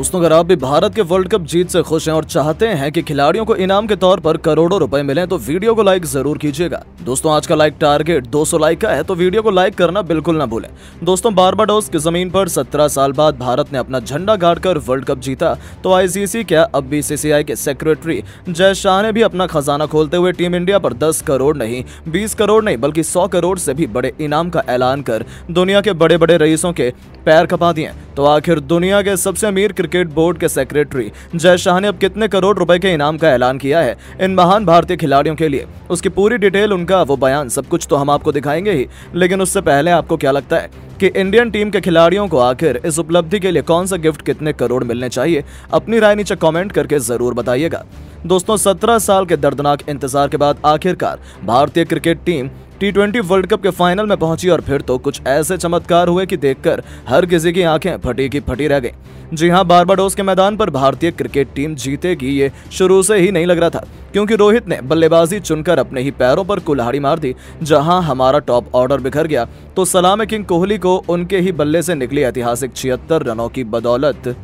दोस्तों अगर आप भी भारत के वर्ल्ड कप जीत से खुश हैं और चाहते हैं कि खिलाड़ियों को इनाम के तौर पर करोड़ों रुपए मिले तो वीडियो को लाइक जरूर कीजिएगा दोस्तों आज का लाइक टारगेट 200 लाइक का है तो वीडियो को लाइक करना बिल्कुल ना भूलें दोस्तों बारबाडोस की जमीन पर 17 साल बाद भारत ने अपना झंडा गाड़कर वर्ल्ड कप जीता तो आईसीसी क्या अब बीसीसीआई के सेक्रेटरी जय शाह ने भी अपना खजाना खोलते हुए टीम इंडिया पर दस करोड़ नहीं बीस करोड़ नहीं बल्कि सौ करोड़ से भी बड़े इनाम का ऐलान कर दुनिया के बड़े बड़े रईसों के पैर खपा दिए तो आखिर दुनिया के सबसे अमीर क्रिकेट बोर्ड के सेक्रेटरी जय शाह ने अब कितने करोड़ रुपए के इनाम का ऐलान किया है इन महान भारतीय खिलाड़ियों के लिए उसकी पूरी डिटेल उनका वो बयान सब कुछ तो हम आपको दिखाएंगे ही लेकिन उससे पहले आपको क्या लगता है कि इंडियन टीम के खिलाड़ियों को आखिर इस उपलब्धि के लिए कौन सा गिफ्ट कितने करोड़ मिलने चाहिए अपनी राय नीचे कमेंट करके जरूर बताइएगा दोस्तों 17 साल के दर्दनाक इंतजार के बाद आखिरकार भारतीय cricket team T twenty world cup के फाइनल में पहुंची और फिर तो कुछ ऐसे चमत्कार हुए कि देखकर हर किसी की आंखें फटी की फटी रह गई जी हां बारबाडोस के मैदान पर भारतीय क्रिकेट टीम जीतेगी ये शुरू से ही नहीं लग रहा था क्योंकि रोहित ने बल्लेबाजी चुनकर अपने ही पैरों पर कुल्हाड़ी मार दी जहां हमारा टॉप ऑर्डर बिखर गया तो सलाम किंग कोहली को उनके ही बल्ले से निकली ऐतिहासिक छिहत्तर रनों की बदौलत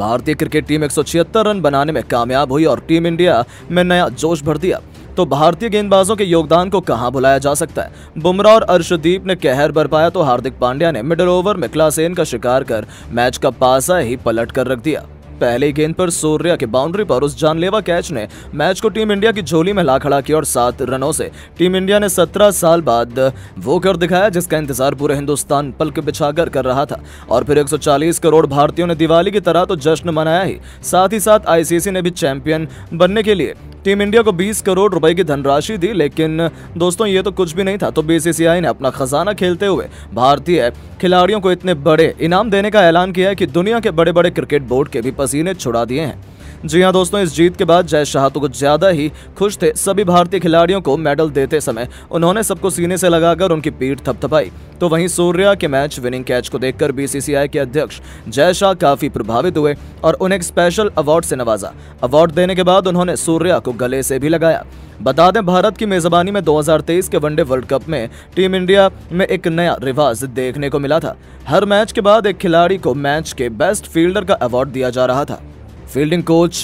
भारतीय क्रिकेट टीम एक रन बनाने में कामयाब हुई और टीम इंडिया में नया जोश भर दिया तो भारतीय गेंदबाजों के योगदान को कहां बुलाया जा सकता है बुमराह और अर्शदीप ने कहर बरपाया तो हार्दिक पांड्या ने मिडल ओवर में क्लासेन का शिकार कर मैच का पासा ही पलट कर रख दिया पहले गेंद पर सूर्या के बाउंड्री पर उस जानलेवा कैच ने मैच को टीम इंडिया की झोली में ला खड़ा किया और सात रनों से टीम इंडिया ने सत्रह साल बाद वो कर दिखाया जिसका इंतजार पूरे हिंदुस्तान पलक बिछाकर कर रहा था और फिर एक करोड़ भारतीयों ने दिवाली की तरह तो जश्न मनाया ही साथ ही साथ आईसीसी ने भी चैंपियन बनने के लिए टीम इंडिया को 20 करोड़ रुपए की धनराशि दी लेकिन दोस्तों ये तो कुछ भी नहीं था तो बीसीसीआई ने अपना खजाना खेलते हुए भारतीय खिलाड़ियों को इतने बड़े इनाम देने का ऐलान किया है कि दुनिया के बड़े बड़े क्रिकेट बोर्ड के भी पसीने छुड़ा दिए हैं जी हाँ दोस्तों इस जीत के बाद जय शाह तो कुछ ज्यादा ही खुश थे सभी भारतीय खिलाड़ियों को मेडल देते समय उन्होंने सबको सीने से लगाकर उनकी पीठ थपथपाई तो वहीं सूर्या के मैच विनिंग कैच को देखकर बीसीसीआई के अध्यक्ष जय शाह काफी प्रभावित हुए और उन्हें एक स्पेशल अवार्ड से नवाजा अवार्ड देने के बाद उन्होंने सूर्या को गले से भी लगाया बता दें भारत की मेजबानी में 2023 के वनडे वर्ल्ड कप में टीम इंडिया में एक नया रिवाज देखने को मिला था हर मैच के बाद एक खिलाड़ी को मैच के बेस्ट फील्डर का अवार्ड दिया जा रहा था फील्डिंग कोच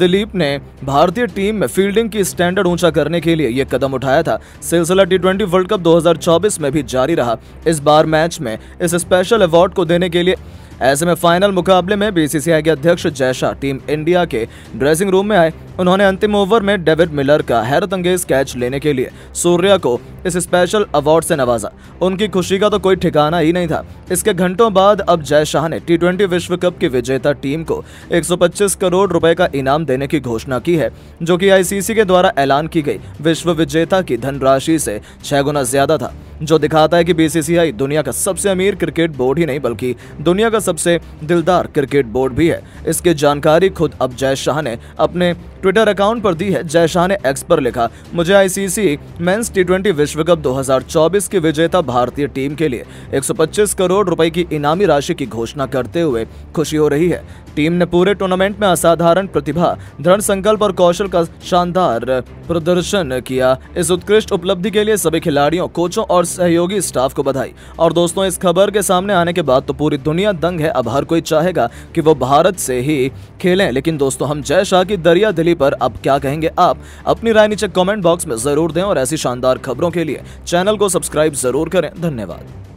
दिलीप ने भारतीय टीम में फील्डिंग की स्टैंडर्ड ऊंचा करने के लिए यह कदम उठाया था सिलसिला टी ट्वेंटी वर्ल्ड कप 2024 में भी जारी रहा इस बार मैच में इस स्पेशल अवार्ड को देने के लिए ऐसे में फाइनल मुकाबले में बीसीसीआई के अध्यक्ष जयशाह टीम इंडिया के ड्रेसिंग रूम में आए उन्होंने अंतिम ओवर में डेविड मिलर का हैरत अंगेज कैच लेने के लिए सूर्या को इस स्पेशल अवार्ड से नवाजा उनकी खुशी का तो कोई ठिकाना ही नहीं था इसके घंटों बाद अब जय शाह ने टी विश्व कप की विजेता टीम को 125 करोड़ रुपए का इनाम देने की घोषणा की है जो कि आईसीसी के द्वारा ऐलान की गई विश्व विजेता की धनराशि से छह गुना ज्यादा था जो दिखाता है कि बीसीसीआई दुनिया का सबसे अमीर क्रिकेट बोर्ड ही नहीं बल्कि दुनिया का सबसे दिलदार क्रिकेट बोर्ड भी है इसकी जानकारी खुद अब जय शाह ने अपने ट्विटर अकाउंट पर दी है जय शाह ने एक्स पर लिखा मुझे आईसीसी मेंस टी विश्व कप 2024 की विजेता भारतीय टीम के लिए 125 करोड़ रुपए की इनामी राशि की घोषणा करते हुए खुशी हो रही है टीम ने पूरे टूर्नामेंट में असाधारण प्रतिभा दृढ़ संकल्प और कौशल का शानदार प्रदर्शन किया इस उत्कृष्ट उपलब्धि के लिए सभी खिलाड़ियों कोचों और सहयोगी स्टाफ को बधाई और दोस्तों इस खबर के सामने आने के बाद तो पूरी दुनिया दंग है अब हर कोई चाहेगा कि वो भारत से ही खेलें लेकिन दोस्तों हम जय शाह की दरिया दिली पर अब क्या कहेंगे आप अपनी राय नीचे कमेंट बॉक्स में जरूर दें और ऐसी शानदार खबरों के लिए चैनल को सब्सक्राइब जरूर करें धन्यवाद